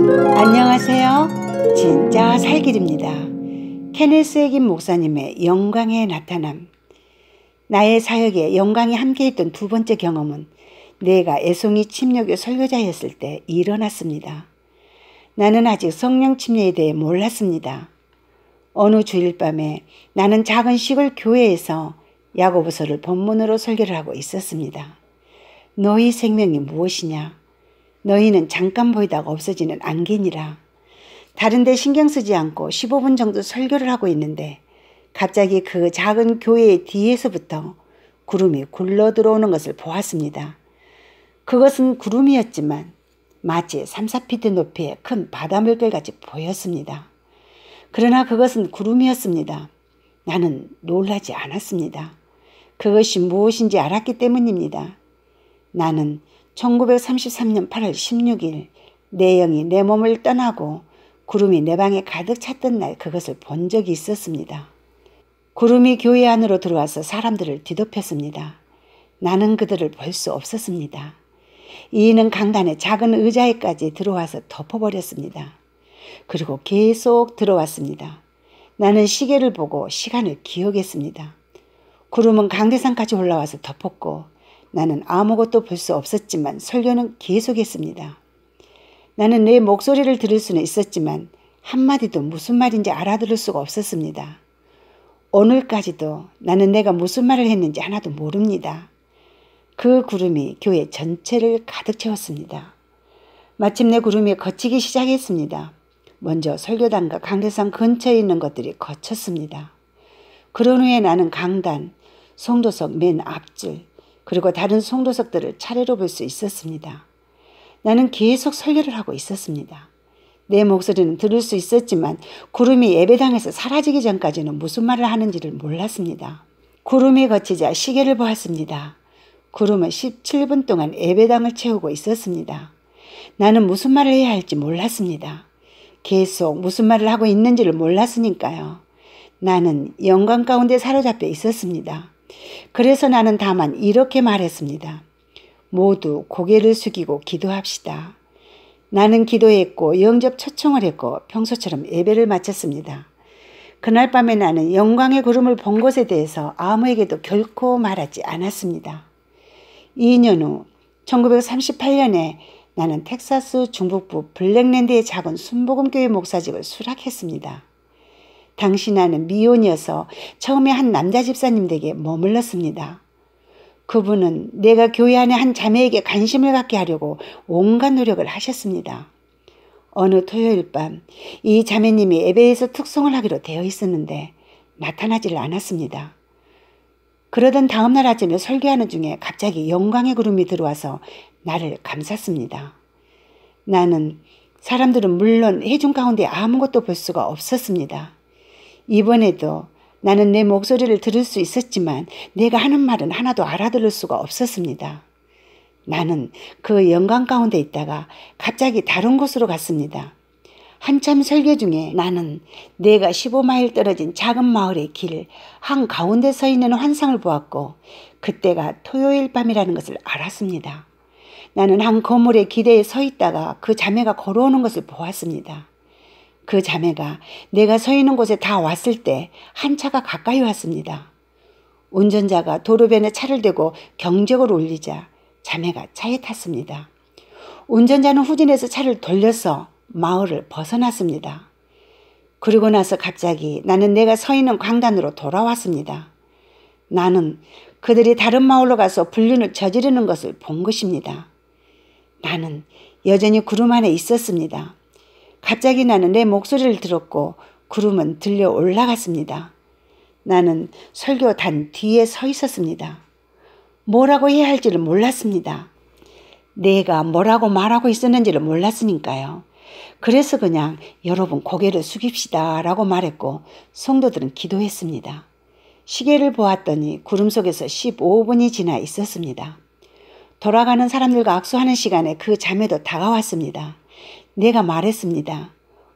안녕하세요. 진짜 살길입니다. 케네스의 김 목사님의 영광의 나타남. 나의 사역에 영광이 함께했던 두 번째 경험은 내가 애송이 침략의 설교자였을 때 일어났습니다. 나는 아직 성령 침례에 대해 몰랐습니다. 어느 주일 밤에 나는 작은 시골 교회에서 야고보서를 본문으로 설교를 하고 있었습니다. 너희 생명이 무엇이냐? 너희는 잠깐 보이다가 없어지는 안개니라. 다른데 신경 쓰지 않고 15분 정도 설교를 하고 있는데 갑자기 그 작은 교회의 뒤에서부터 구름이 굴러 들어오는 것을 보았습니다. 그것은 구름이었지만 마치 3, 4피트 높이의 큰 바다 물결같이 보였습니다. 그러나 그것은 구름이었습니다. 나는 놀라지 않았습니다. 그것이 무엇인지 알았기 때문입니다. 나는 1933년 8월 16일 내 영이 내 몸을 떠나고 구름이 내 방에 가득 찼던 날 그것을 본 적이 있었습니다. 구름이 교회 안으로 들어와서 사람들을 뒤덮였습니다. 나는 그들을 볼 수 없었습니다. 이는 강단의 작은 의자에까지 들어와서 덮어버렸습니다. 그리고 계속 들어왔습니다. 나는 시계를 보고 시간을 기억했습니다. 구름은 강대상까지 올라와서 덮었고 나는 아무것도 볼 수 없었지만 설교는 계속했습니다. 나는 내 목소리를 들을 수는 있었지만 한마디도 무슨 말인지 알아들을 수가 없었습니다. 오늘까지도 나는 내가 무슨 말을 했는지 하나도 모릅니다. 그 구름이 교회 전체를 가득 채웠습니다. 마침내 구름이 거치기 시작했습니다. 먼저 설교단과 강대상 근처에 있는 것들이 거쳤습니다. 그런 후에 나는 강단, 송도석 맨 앞줄, 그리고 다른 송도석들을 차례로 볼 수 있었습니다. 나는 계속 설교를 하고 있었습니다. 내 목소리는 들을 수 있었지만 구름이 예배당에서 사라지기 전까지는 무슨 말을 하는지를 몰랐습니다. 구름이 거치자 시계를 보았습니다. 구름은 17분 동안 예배당을 채우고 있었습니다. 나는 무슨 말을 해야 할지 몰랐습니다. 계속 무슨 말을 하고 있는지를 몰랐으니까요. 나는 영광 가운데 사로잡혀 있었습니다. 그래서 나는 다만 이렇게 말했습니다. 모두 고개를 숙이고 기도합시다. 나는 기도했고 영접 초청을 했고 평소처럼 예배를 마쳤습니다. 그날 밤에 나는 영광의 구름을 본 것에 대해서 아무에게도 결코 말하지 않았습니다. 2년 후 1938년에 나는 텍사스 중북부 블랙랜드의 작은 순복음교회 목사직을 수락했습니다. 당신아는 미혼이어서 처음에 한 남자 집사님 댁에 머물렀습니다. 그분은 내가 교회 안에 한 자매에게 관심을 갖게 하려고 온갖 노력을 하셨습니다. 어느 토요일 밤 이 자매님이 예배에서 특송을 하기로 되어 있었는데 나타나질 않았습니다. 그러던 다음날 아침에 설교하는 중에 갑자기 영광의 구름이 들어와서 나를 감쌌습니다. 나는 사람들은 물론 해중 가운데 아무것도 볼 수가 없었습니다. 이번에도 나는 내 목소리를 들을 수 있었지만 내가 하는 말은 하나도 알아들을 수가 없었습니다. 나는 그 영광 가운데 있다가 갑자기 다른 곳으로 갔습니다. 한참 설교 중에 나는 내가 15마일 떨어진 작은 마을의 길 한 가운데 서 있는 환상을 보았고 그때가 토요일 밤이라는 것을 알았습니다. 나는 한 건물의 기대에 서 있다가 그 자매가 걸어오는 것을 보았습니다. 그 자매가 내가 서 있는 곳에 다 왔을 때 한 차가 가까이 왔습니다. 운전자가 도로변에 차를 대고 경적을 울리자 자매가 차에 탔습니다. 운전자는 후진해서 차를 돌려서 마을을 벗어났습니다. 그리고 나서 갑자기 나는 내가 서 있는 광단으로 돌아왔습니다. 나는 그들이 다른 마을로 가서 불륜을 저지르는 것을 본 것입니다. 나는 여전히 구름 안에 있었습니다. 갑자기 나는 내 목소리를 들었고 구름은 들려 올라갔습니다. 나는 설교단 뒤에 서 있었습니다. 뭐라고 해야 할지를 몰랐습니다. 내가 뭐라고 말하고 있었는지를 몰랐으니까요. 그래서 그냥 여러분 고개를 숙입시다 라고 말했고 성도들은 기도했습니다. 시계를 보았더니 구름 속에서 15분이 지나 있었습니다. 돌아가는 사람들과 악수하는 시간에 그 잠에도 다가왔습니다. 내가 말했습니다.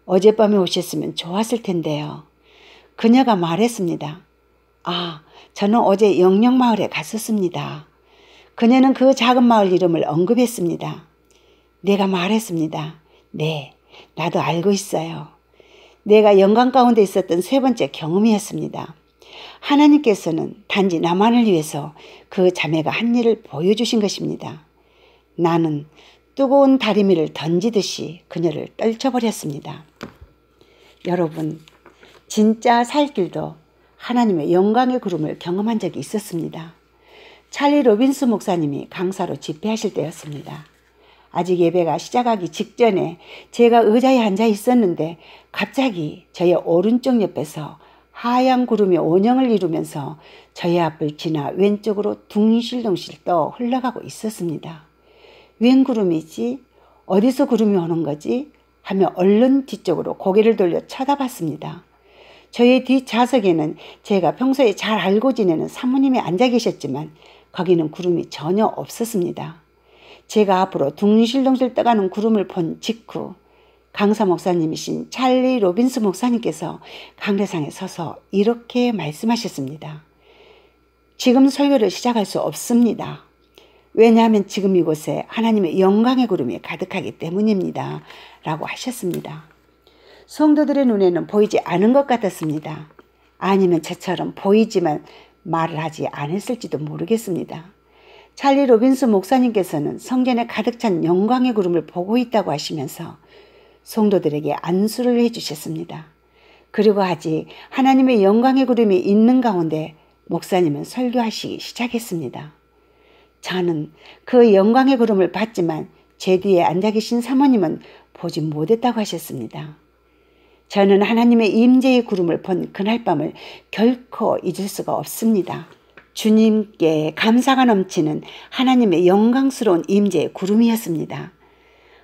어젯밤에 오셨으면 좋았을 텐데요. 그녀가 말했습니다. 아, 저는 어제 영령마을에 갔었습니다. 그녀는 그 작은 마을 이름을 언급했습니다. 내가 말했습니다. 네, 나도 알고 있어요. 내가 영광 가운데 있었던 세 번째 경험이었습니다. 하나님께서는 단지 나만을 위해서 그 자매가 한 일을 보여주신 것입니다. 나는 뜨거운 다리미를 던지듯이 그녀를 떨쳐버렸습니다. 여러분, 진짜 살 길도 하나님의 영광의 구름을 경험한 적이 있었습니다. 찰리 로빈스 목사님이 강사로 집회하실 때였습니다. 아직 예배가 시작하기 직전에 제가 의자에 앉아 있었는데 갑자기 저의 오른쪽 옆에서 하얀 구름이 원형을 이루면서 저의 앞을 지나 왼쪽으로 둥실둥실 떠 흘러가고 있었습니다. 웬 구름이지? 어디서 구름이 오는 거지? 하며 얼른 뒤쪽으로 고개를 돌려 쳐다봤습니다. 저의 뒷좌석에는 제가 평소에 잘 알고 지내는 사모님이 앉아 계셨지만 거기는 구름이 전혀 없었습니다. 제가 앞으로 둥실둥실 떠가는 구름을 본 직후 강사 목사님이신 찰리 로빈스 목사님께서 강대상에 서서 이렇게 말씀하셨습니다. 지금 설교를 시작할 수 없습니다. 왜냐하면 지금 이곳에 하나님의 영광의 구름이 가득하기 때문입니다. 라고 하셨습니다. 성도들의 눈에는 보이지 않은 것 같았습니다. 아니면 저처럼 보이지만 말을 하지 않았을지도 모르겠습니다. 찰리 로빈스 목사님께서는 성전에 가득 찬 영광의 구름을 보고 있다고 하시면서 성도들에게 안수를 해주셨습니다. 그리고 아직 하나님의 영광의 구름이 있는 가운데 목사님은 설교하시기 시작했습니다. 저는 그 영광의 구름을 봤지만 제 뒤에 앉아 계신 사모님은 보지 못했다고 하셨습니다. 저는 하나님의 임재의 구름을 본 그날 밤을 결코 잊을 수가 없습니다. 주님께 감사가 넘치는 하나님의 영광스러운 임재의 구름이었습니다.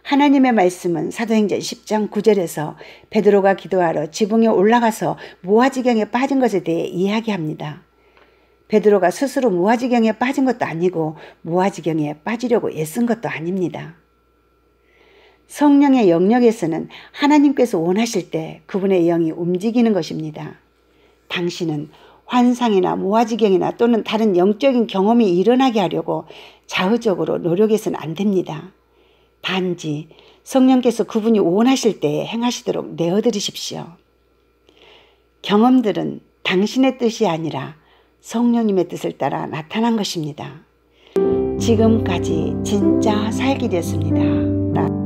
하나님의 말씀은 사도행전 10장 9절에서 베드로가 기도하러 지붕에 올라가서 모아지경에 빠진 것에 대해 이야기합니다. 베드로가 스스로 무아지경에 빠진 것도 아니고 무아지경에 빠지려고 애쓴 것도 아닙니다. 성령의 영역에서는 하나님께서 원하실 때 그분의 영이 움직이는 것입니다. 당신은 환상이나 무아지경이나 또는 다른 영적인 경험이 일어나게 하려고 자의적으로 노력해서는 안 됩니다. 단지 성령께서 그분이 원하실 때에 행하시도록 내어드리십시오. 경험들은 당신의 뜻이 아니라 성령님의 뜻을 따라 나타난 것입니다. 지금까지 진짜 살기 됐습니다.